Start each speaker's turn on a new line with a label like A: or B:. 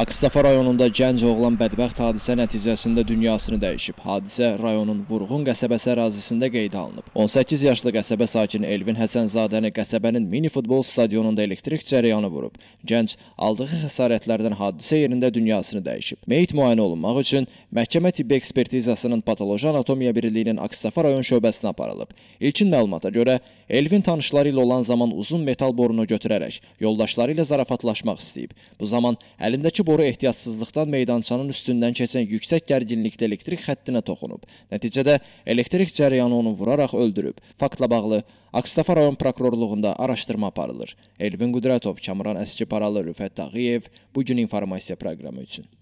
A: Aksafa rayonunda gənc oğlan bədbəxt hadisə nəticəsində dünyasını dəyişib. Hadisə rayonun Vurğun qəsəbəsi ərazisində qeydə alınıb. 18 yaşlı qəsəbə sakini Elvin Həsənzadəni qəsəbənin mini futbol stadionunda elektrik cərəyanı vurub. Gənc aldığı xəsarətlərdən hadisə yerində dünyasını dəyişib. Meyit müayinə olunmaq üçün məhkəmə tibbi ekspertizasının patoloji anatomiya birliyinin Aksafa rayon şöbəsinə aparılıb. İlkin məlumata görə Elvin tanışları ilə olan zaman uzun metal borunu götürərək yoldaşları ilə zarafatlaşmaq istəyib. Bu zaman əlindəki boru ehtiyatsızlıqdan meydançanın üstündən keçən yüksək gərginlikdə elektrik xəttinə toxunub. Nəticədə elektrik cərəyanı onu vuraraq öldürüb. Faktla bağlı Akstafa rayon prokurorluğunda araşdırma aparılır. Elvin Qudratov, Kamran Əskiparalı, Rüfət Tağıyev bu gün informasiya proqramı üçün.